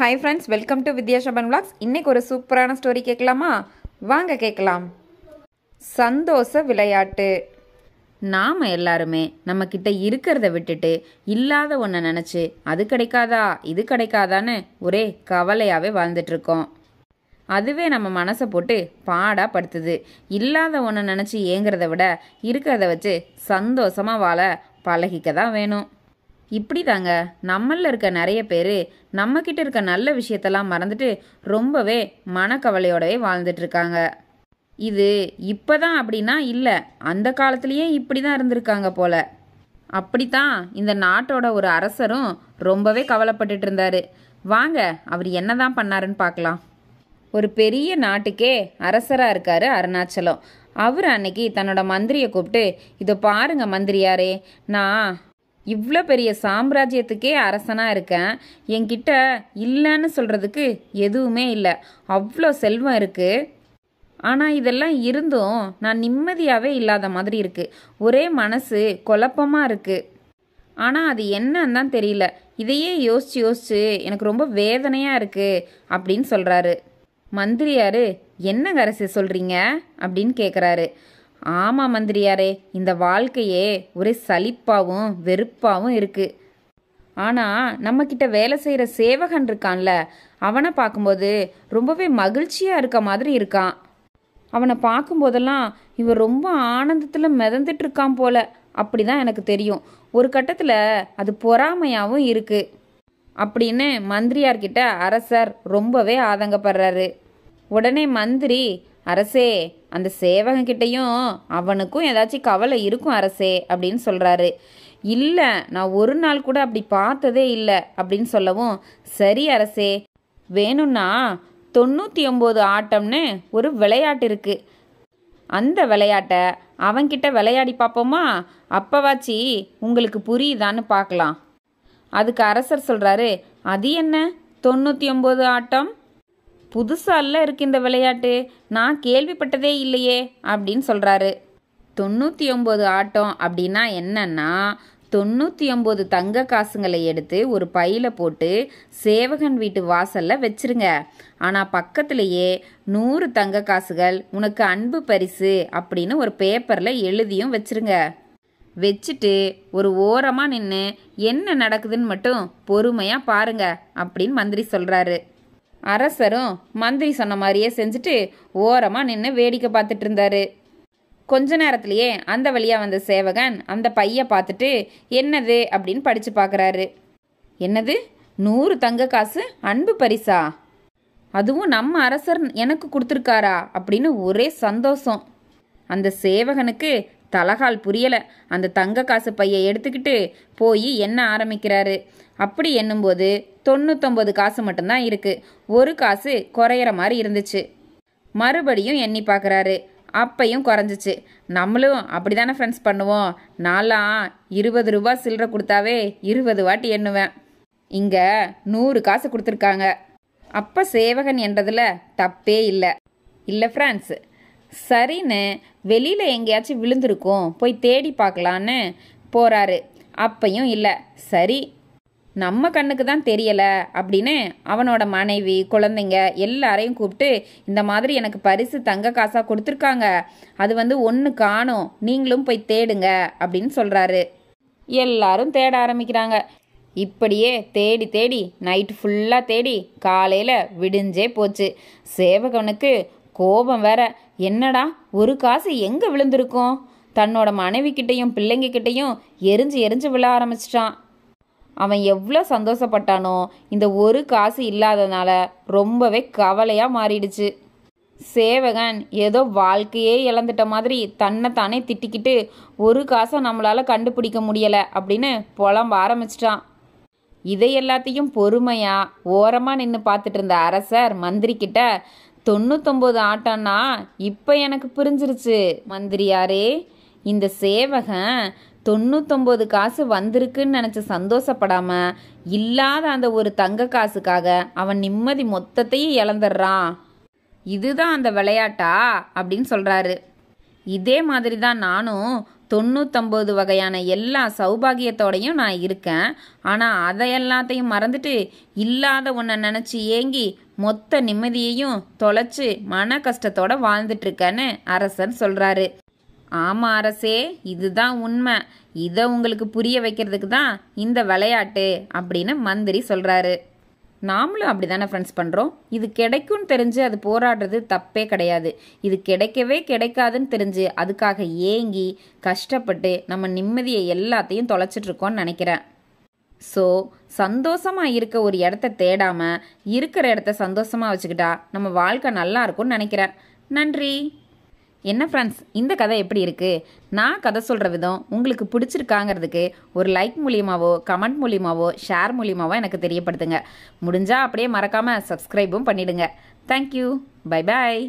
hi friends welcome to வித்யாசபன் vlogs இன்னைக்கு ஒரு சூப்பரான ஸ்டோரி கேட்கலாமா வாங்க கேட்கலாம் சந்தோஷ விளையாட்டு நாம் எல்லாருமே நம்மக்கிட்ட இருக்கிறத விட்டுட்டு இல்லாத ஒன்றை நினச்சி அது கிடைக்காதா இது கிடைக்காதான்னு ஒரே கவலையாகவே வாழ்ந்துட்டுருக்கோம் அதுவே நம்ம மனசை போட்டு பாடாக படுத்துது இல்லாத ஒன்றை நினச்சி ஏங்கிறத விட இருக்கிறத வச்சு சந்தோஷமாக வாழ பழகிக்க தான் வேணும் இப்படி தாங்க நம்மளில் இருக்க நிறைய பேர் நம்மக்கிட்ட இருக்க நல்ல விஷயத்தெல்லாம் மறந்துட்டு ரொம்பவே மனக்கவலையோடவே வாழ்ந்துட்டுருக்காங்க இது இப்போ தான் அப்படின்னா இல்லை அந்த காலத்துலேயே இப்படி தான் இருந்திருக்காங்க போல அப்படித்தான் இந்த நாட்டோட ஒரு அரசரும் ரொம்பவே கவலைப்பட்டுட்டு இருந்தார் வாங்க அவர் என்ன தான் பண்ணாருன்னு பார்க்கலாம் ஒரு பெரிய நாட்டுக்கே அரசராக இருக்கார் அருணாச்சலம் அவர் அன்னைக்கு தன்னோட மந்திரியை கூப்பிட்டு இதை பாருங்க மந்திரியாரே நான் இவ்வளோ பெரிய சாம்ராஜ்யத்துக்கே அரசனாக இருக்கேன் என்கிட்ட இல்லைன்னு சொல்கிறதுக்கு எதுவுமே இல்லை அவ்வளோ செல்வம் இருக்குது ஆனால் இதெல்லாம் இருந்தும் நான் நிம்மதியாகவே இல்லாத மாதிரி இருக்குது ஒரே மனசு குழப்பமாக இருக்குது ஆனால் அது என்னன்னு தான் தெரியல இதையே யோசித்து யோசித்து எனக்கு ரொம்ப வேதனையாக இருக்குது அப்படின்னு சொல்கிறாரு மந்திரியார் என்னங்க அரசு சொல்கிறீங்க அப்படின்னு கேட்குறாரு ஆமாம் மந்திரியாரே இந்த வாழ்க்கையே ஒரே சலிப்பாகவும் வெறுப்பாகவும் இருக்குது ஆனால் நம்மக்கிட்ட வேலை செய்கிற சேவகன் இருக்கான்ல அவனை பார்க்கும்போது ரொம்பவே மகிழ்ச்சியாக இருக்க மாதிரி இருக்கான் அவனை பார்க்கும்போதெல்லாம் இவன் ரொம்ப ஆனந்தத்தில் மிதந்துட்டுருக்கான் போல அப்படி தான் எனக்கு தெரியும் ஒரு கட்டத்தில் அது பொறாமையாகவும் இருக்குது அப்படின்னு மந்திரியார்கிட்ட அரசர் ரொம்பவே ஆதங்கப்படுறாரு உடனே மந்திரி அரசே அந்த சேவகங்கிட்டையும் அவனுக்கும் ஏதாச்சும் கவலை இருக்கும் அரசே அப்படின்னு சொல்கிறாரு இல்லை நான் ஒரு நாள் கூட அப்படி பார்த்ததே இல்லை அப்படின்னு சொல்லவும் சரி அரசே வேணும்னா தொண்ணூற்றி ஒம்பது ஆட்டம்னு ஒரு விளையாட்டு இருக்குது அந்த விளையாட்டை அவன்கிட்ட விளையாடி பார்ப்போமா அப்பவாச்சி உங்களுக்கு புரியுதான்னு பார்க்கலாம் அதுக்கு அரசர் சொல்கிறாரு அது என்ன தொண்ணூற்றி ஒம்பது ஆட்டம் புதுசால இருக்கு இந்த விளையாட்டு நான் கேள்விப்பட்டதே இல்லையே அப்படின்னு சொல்கிறாரு தொண்ணூற்றி ஒம்பது ஆட்டம் அப்படின்னா என்னன்னா தொண்ணூற்றி ஒம்பது தங்க காசுங்களை எடுத்து ஒரு பையில போட்டு சேவகன் வீட்டு வாசலில் வச்சிருங்க ஆனால் பக்கத்திலேயே நூறு தங்க காசுகள் உனக்கு அன்பு பரிசு அப்படின்னு ஒரு பேப்பரில் எழுதியும் வச்சிருங்க வச்சுட்டு ஒரு ஓரமாக நின்று என்ன நடக்குதுன்னு மட்டும் பொறுமையாக பாருங்க அப்படின்னு மந்திரி சொல்கிறாரு அரசரும் மந்திரி சொன்ன மாதிரியே செஞ்சுட்டு ஓரமாக நின்று வேடிக்கை பார்த்துட்டு இருந்தாரு கொஞ்ச நேரத்திலேயே அந்த வழியாக வந்த சேவகன் அந்த பைய பார்த்துட்டு என்னது அப்படின்னு படித்து பார்க்குறாரு என்னது நூறு தங்க காசு அன்பு பரிசா அதுவும் நம்ம அரசர் எனக்கு கொடுத்துருக்காரா அப்படின்னு ஒரே சந்தோஷம் அந்த சேவகனுக்கு தலகால் புரியலை அந்த தங்க காசு பையை எடுத்துக்கிட்டு போய் என்ன ஆரம்பிக்கிறாரு அப்படி எண்ணும்போது தொண்ணூத்தொம்பது காசு மட்டும்தான் இருக்குது ஒரு காசு குறையிற மாதிரி இருந்துச்சு மறுபடியும் எண்ணி பார்க்குறாரு அப்பையும் குறைஞ்சிச்சு நம்மளும் அப்படி தானே ஃப்ரெண்ட்ஸ் பண்ணுவோம் நாலாம் இருபது ரூபா சில்லற கொடுத்தாவே இருபது வாட்டி எண்ணுவேன் இங்கே நூறு காசு கொடுத்துருக்காங்க அப்போ சேவகன் என்றதில் தப்பே இல்லை இல்லை ஃப்ரெண்ட்ஸ் சரின்னு வெளியில் எங்கேயாச்சும் விழுந்திருக்கும் போய் தேடி பார்க்கலான்னு போகிறாரு அப்பையும் இல்லை சரி நம்ம கண்ணுக்கு தான் தெரியலை அப்படின்னு அவனோட மனைவி குழந்தைங்க எல்லாரையும் கூப்பிட்டு இந்த மாதிரி எனக்கு பரிசு தங்க காசாக கொடுத்துருக்காங்க அது வந்து ஒன்று காணும் நீங்களும் போய் தேடுங்க அப்படின்னு சொல்கிறாரு எல்லாரும் தேட ஆரம்பிக்கிறாங்க இப்படியே தேடி தேடி நைட் ஃபுல்லாக தேடி காலையில் விடிஞ்சே போச்சு சேவகனுக்கு கோபம் வேற என்னடா ஒரு காசு எங்கே விழுந்திருக்கும் தன்னோட மனைவிக்கிட்டையும் பிள்ளைங்கக்கிட்டையும் எரிஞ்சு எரிஞ்சு விழ ஆரம்பிச்சிட்டான் அவன் எவ்வளோ சந்தோஷப்பட்டானோ இந்த ஒரு காசு இல்லாததுனால ரொம்பவே கவலையாக மாறிடுச்சு சேவகன் ஏதோ வாழ்க்கையே இழந்துட்ட மாதிரி தன்னை தானே திட்டிக்கிட்டு ஒரு காசை நம்மளால் கண்டுபிடிக்க முடியலை அப்படின்னு புலம்ப ஆரம்பிச்சிட்டான் இதை எல்லாத்தையும் பொறுமையாக ஓரமாக நின்று பார்த்துட்டு இருந்த அரசர் மந்திரிக்கிட்ட தொண்ணூத்தொம்பது ஆட்டம்னா இப்போ எனக்கு புரிஞ்சிருச்சு மந்திரியாரே இந்த சேவகன் தொண்ணூத்தொம்பது காசு வந்திருக்குன்னு நினச்ச சந்தோஷப்படாமல் இல்லாத அந்த ஒரு தங்க காசுக்காக அவன் நிம்மதி மொத்தத்தையும் இழந்துடுறான் இதுதான் அந்த விளையாட்டா அப்படின்னு சொல்கிறாரு இதே மாதிரி தான் நானும் தொண்ணூத்தொம்பது வகையான எல்லா சௌபாகியத்தோடையும் நான் இருக்கேன் ஆனால் அதை எல்லாத்தையும் மறந்துட்டு இல்லாத ஒன்றை நினச்சி ஏங்கி மொத்த நிம்மதியையும் தொலைச்சி மன கஷ்டத்தோட வாழ்ந்துட்டுருக்கேன்னு அரசன் சொல்கிறாரு ஆமாம் அரசே இதுதான் உண்மை இதை உங்களுக்கு புரிய வைக்கிறதுக்கு தான் இந்த விளையாட்டு அப்படின்னு மந்திரி சொல்கிறாரு நாமளும் அப்படி தானே ஃப்ரெண்ட்ஸ் பண்ணுறோம் இது கிடைக்கும்னு தெரிஞ்சு அது போராடுறது தப்பே கிடையாது இது கிடைக்கவே கிடைக்காதுன்னு தெரிஞ்சு அதுக்காக ஏங்கி கஷ்டப்பட்டு நம்ம நிம்மதியை எல்லாத்தையும் தொலைச்சிட்ருக்கோன்னு நினைக்கிறேன் ஸோ சந்தோஷமாக இருக்க ஒரு இடத்த தேடாமல் இருக்கிற இடத்த சந்தோஷமாக வச்சுக்கிட்டா நம்ம வாழ்க்கை நல்லா இருக்கும்னு நினைக்கிறேன் நன்றி என்ன ஃப்ரெண்ட்ஸ் இந்த கதை எப்படி இருக்குது நான் கதை சொல்கிற விதம் உங்களுக்கு பிடிச்சிருக்காங்கிறதுக்கு ஒரு லைக் மூலியமாகவோ கமெண்ட் மூலியமாகவோ ஷேர் மூலியமாகவோ எனக்கு தெரியப்படுத்துங்க முடிஞ்சால் அப்படியே மறக்காமல் சப்ஸ்கிரைபும் பண்ணிவிடுங்க தேங்க்யூ பை பாய்